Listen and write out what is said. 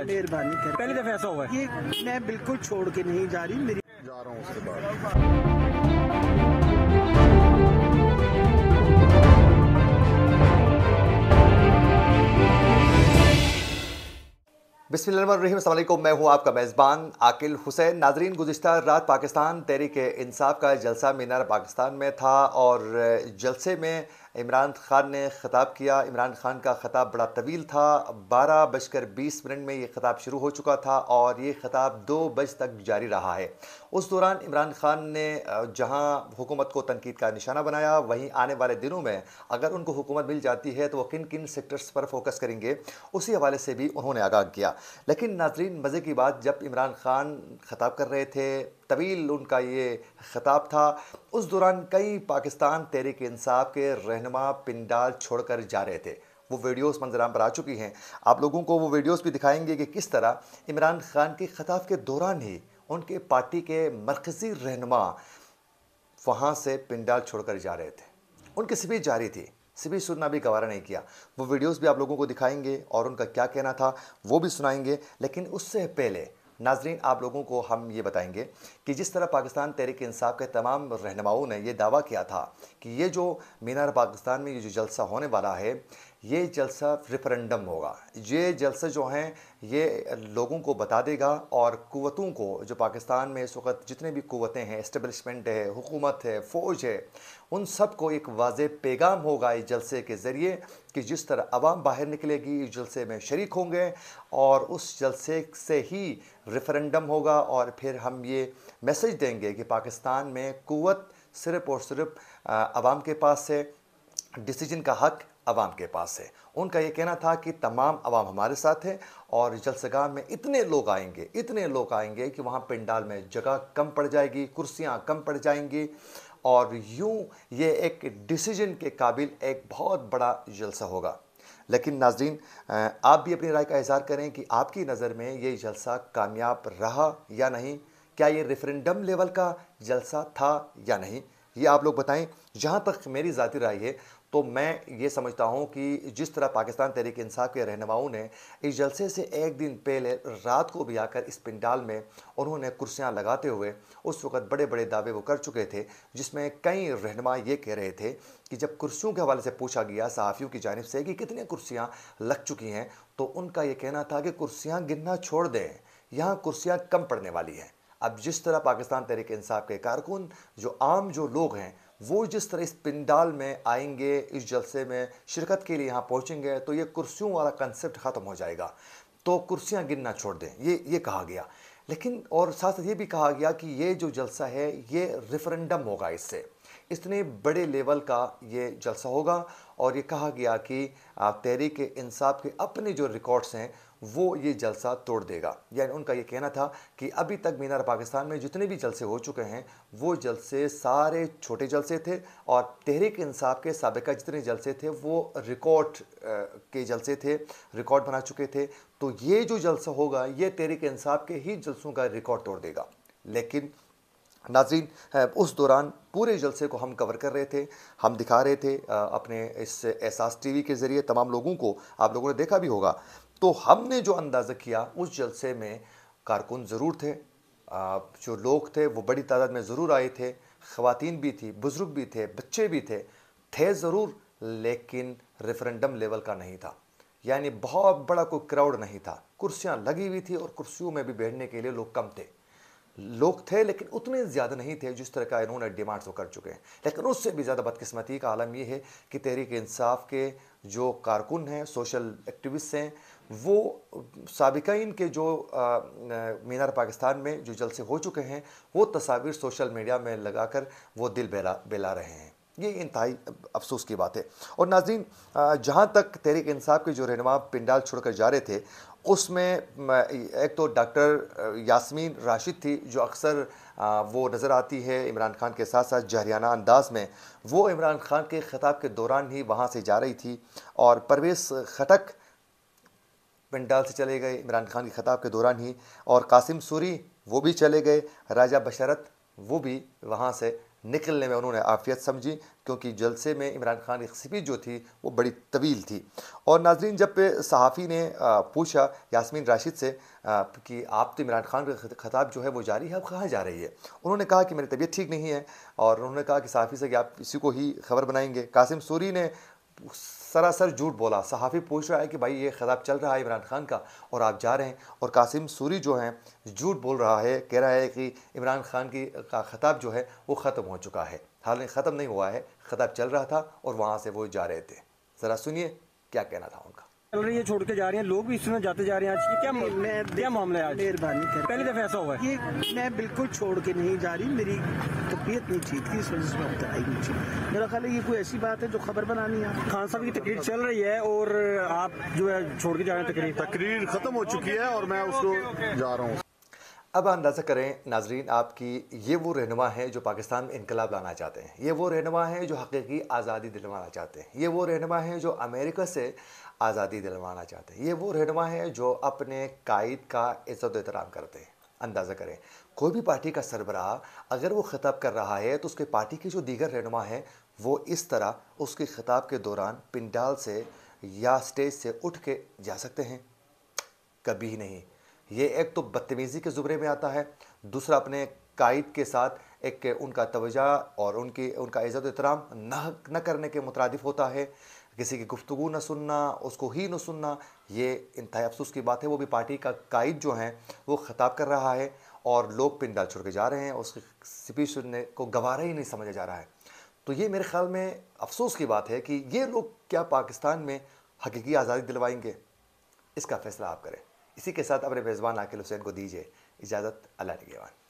मेहरबानी कर पहले दफे ऐसा हुआ है ये मैं बिल्कुल छोड़ के नहीं जा रही मेरी जा रहा हूँ उसके बिस्मिल्लाम मैं हूं आपका मेज़बान आकिल हुसैन नाजरीन गुज्त रात पाकिस्तान तहरीक इंसाफ का जलसा मीनार पाकिस्तान में था और जलसे में इमरान खान ने ख़ताब किया इमरान खान का ख़ताब बड़ा तवील था बारह बजकर बीस मिनट में ये ख़ताब शुरू हो चुका था और ये ख़ताब दो बज तक जारी रहा है उस दौरान इमरान खान ने जहां हुकूमत को तनकीद का निशाना बनाया वहीं आने वाले दिनों में अगर उनको हुकूमत मिल जाती है तो वो किन किन सेक्टर्स पर फोकस करेंगे उसी हवाले से भी उन्होंने आगाह किया लेकिन नाजरीन मज़े की बात जब इमरान खान खताब कर रहे थे तवील उनका ये खिताब था उस दौरान कई पाकिस्तान तहरीक इंसाफ के रहनमा पिंडाल कर जा रहे थे वो वीडियोस मंजराम पर आ चुकी हैं आप लोगों को वो वीडियोस भी दिखाएंगे कि किस तरह इमरान खान के खताब के दौरान ही उनके पार्टी के मरकज़ी रहनमा वहाँ से पिंडाल छोड़कर जा रहे थे उनकी स्पीच जारी थी स्पीच सुनना भी गवारा नहीं किया वो वीडियोस भी आप लोगों को दिखाएंगे और उनका क्या कहना था वो भी सुनाएंगे लेकिन उससे पहले नाजरीन आप लोगों को हम ये बताएंगे कि जिस तरह पाकिस्तान तहरीक इंसाफ के तमाम रहनुमाओं ने यह दावा किया था कि ये जो मीनार पाकिस्तान में ये जो जलसा होने वाला है ये जलसा रेफरेंडम होगा ये जलसा जो हैं ये लोगों को बता देगा और क़वतों को जो पाकिस्तान में इस वक्त जितने भी क़वतें हैं इस्टबलिशमेंट है हुकूमत है फ़ौज है उन सब को एक वाज पैगाम होगा इस जलसे के ज़रिए कि जिस तरह आवाम बाहर निकलेगी इस जलसे में शर्क होंगे और उस जलसे से ही रेफरेंडम होगा और फिर हम ये मैसेज देंगे कि पाकिस्तान में क़वत सिर्फ़ और सिर्फ आवाम के पास है डिसीजन का हक आवाम के पास है उनका ये कहना था कि तमाम आवाम हमारे साथ है और जलसगाह में इतने लोग आएंगे इतने लोग आएंगे कि वहाँ पिंडाल में जगह कम पड़ जाएगी कुर्सियाँ कम पड़ जाएंगी और यूँ ये एक डिसीजन के काबिल एक बहुत बड़ा जलसा होगा लेकिन नाजरीन आप भी अपनी राय का इजहार करें कि आपकी नज़र में ये जलसा कामयाब रहा या नहीं क्या ये रेफरेंडम लेवल का जलसा था या नहीं ये आप लोग बताएं जहाँ तक मेरी ज़ाती राय है तो मैं ये समझता हूँ कि जिस तरह पाकिस्तान तहरीक इंसाफ के रहनुमाओं ने इस जलसे से एक दिन पहले रात को भी आकर इस पिंडाल में उन्होंने कुर्सियाँ लगाते हुए उस वक्त बड़े बड़े दावे वो कर चुके थे जिसमें कई रहनुमा ये कह रहे थे कि जब कुर्सियों के हवाले से पूछा गया सहाफ़ियों की जानब से कि कितनी कुर्सियाँ लग चुकी हैं तो उनका ये कहना था कि कुर्सियाँ गिनना छोड़ दें यहाँ कुर्सियाँ कम पड़ने वाली हैं अब जिस तरह पाकिस्तान तहरीक इंसाफ के कारकुन जो आम जो लोग हैं वो जिस तरह इस पिंडाल में आएंगे इस जलसे में शिरकत के लिए यहाँ पहुँचेंगे तो ये कुर्सियों वाला कंसेप्ट ख़त्म हो जाएगा तो कुर्सियाँ गिनना छोड़ दें ये ये कहा गया लेकिन और साथ ये भी कहा गया कि ये जो जलसा है ये रेफरेंडम होगा इससे इतने बड़े लेवल का ये जलसा होगा और ये कहा गया कि तहरीक इंसाफ के अपने जो रिकॉर्ड्स हैं वो ये जलसा तोड़ देगा यानी उनका ये कहना था कि अभी तक मीनार पाकिस्तान में जितने भी जलसे हो चुके हैं वो जलसे सारे छोटे जलसे थे और तहरीक इंसाफ के सबका जितने जलसे थे वो रिकॉर्ड के जलसे थे रिकॉर्ड बना चुके थे तो ये जो जलसा होगा ये तहरीक इंसाफ के ही जलसों का रिकॉर्ड तोड़ देगा लेकिन नाजीन उस दौरान पूरे जलसे को हम कवर कर रहे थे हम दिखा रहे थे अपने इस एहसास टीवी के ज़रिए तमाम लोगों को आप लोगों ने देखा भी होगा तो हमने जो अंदाज़ा किया उस जलसे में कारकुन ज़रूर थे जो लोग थे वो बड़ी तादाद में ज़रूर आए थे ख़वान भी थी बुज़ुर्ग भी थे बच्चे भी थे थे ज़रूर लेकिन रेफरेंडम लेवल का नहीं था यानी बहुत बड़ा कोई क्राउड नहीं था कुर्सियाँ लगी हुई थी और कुर्सियों में भी बैठने के लिए लोग कम थे लोग थे लेकिन उतने ज़्यादा नहीं थे जिस तरह का इन्होंने डिमांड्स वो तो कर चुके हैं लेकिन उससे भी ज़्यादा बदकिस्मती का आलम यह है कि तहरीक इंसाफ के जो कारकुन हैं सोशल एक्टिविस्ट हैं वो इन के जो मीनार पाकिस्तान में जो जलसे हो चुके हैं वो तस्वीर सोशल मीडिया में लगाकर वो दिल बेला बेला रहे हैं ये इंतहाई अफसोस की बात है और नाजीन जहाँ तक तहरीक इंसाफ के जो रहनमा पिंडाल छोड़कर जा रहे थे उसमें एक तो डॉक्टर यासमीन राशिद थी जो अक्सर वो नज़र आती है इमरान खान के साथ साथ जहरियाना अंदाज में वो इमरान खान के ख़ताब के दौरान ही वहाँ से जा रही थी और परवेज़ खटक पिंडाल से चले गए इमरान खान के खिताब के दौरान ही और कासिम सूरी वो भी चले गए राजा बशरत वो भी वहाँ से निकलने में उन्होंने आफियत समझी क्योंकि जलसे में इमरान खान की स्पीच जो थी वो बड़ी तवील थी और नाजरीन जब सहाफ़ी ने पूछा यासमीन राशिद से कि आप तो इमरान खान का खताब जो है वो जारी है अब कहाँ जा रही है उन्होंने कहा कि मेरी तबीयत ठीक नहीं है और उन्होंने कहा कि सहाफ़ी से कि आप इसी को ही खबर बनाएंगे कासिम सूरी ने सरासर झूठ बोला सहाफ़ी पूछ रहा है कि भाई ये खिताब चल रहा है इमरान खान का और आप जा रहे हैं और कासिम सूरी जो हैं झूठ बोल रहा है कह रहा है कि इमरान खान की का खिताब जो है वो ख़त्म हो चुका है हालांकि ख़त्म नहीं हुआ है खिताब चल रहा था और वहाँ से वो जा रहे थे ज़रा सुनिए क्या कहना था उनका चल रही है छोड़ के जा रहे हैं लोग भी इसमें जाते जा रहे हैं आज क्या मैं क्या मामला है आज मेहरबानी कर पहली दफा ऐसा हुआ है ये मैं बिल्कुल छोड़ के नहीं जा रही मेरी तबीयत नहीं ठीक थी इस वजह से मैं आई नहीं थी मेरा ख्याल है ये कोई ऐसी बात है जो खबर बनानी है खान साहब की तकरीर चल रही है और आप जो है छोड़ के जा रहे हैं तकरीर तकरीर खत्म हो चुकी है और मैं उसको जा रहा हूँ अब अंदाज़ा करें नाजरीन आपकी ये वो रहनुमा है जो पाकिस्तान में इनकलाब लाना चाहते हैं ये वो रहनुमा है जो हकीकी आज़ादी दिलवाना चाहते हैं ये वो रहनुमा है जो अमेरिका से आज़ादी दिलवाना चाहते हैं ये वो रहनुमा है जो अपने कायद का इज़्ज़त एहतराम करते हैं अंदाज़ा करें कोई भी पार्टी का सरबरा अगर वो खिताब कर रहा है तो उसके पार्टी की जो दीगर रहनुमा है वो इस तरह उसके खिताब के दौरान पिंडाल से या स्टेज से उठ के जा सकते हैं कभी नहीं ये एक तो बदतमीज़ी के ज़ुमरे में आता है दूसरा अपने कायद के साथ एक उनका तोजा और उनकी उनका इज़्ज़त एहतराम न न करने के मुतरद होता है किसी की गुफ्तु न सुनना उसको ही न सुनना ये इंतहा अफसोस की बात है वो भी पार्टी का कायद जो है वो ख़ताब कर रहा है और लोग पिंडा छुड़ के जा रहे हैं उसकी स्पीच सुनने को गवारा ही नहीं समझा जा रहा है तो ये मेरे ख्याल में अफसोस की बात है कि ये लोग क्या पाकिस्तान में हकीकी आज़ादी दिलवाएंगे इसका फ़ैसला आप करें इसी के साथ अपने मेज़बान आकिल हुसैन को दीजिए इजाज़त अल्लाह नगेवान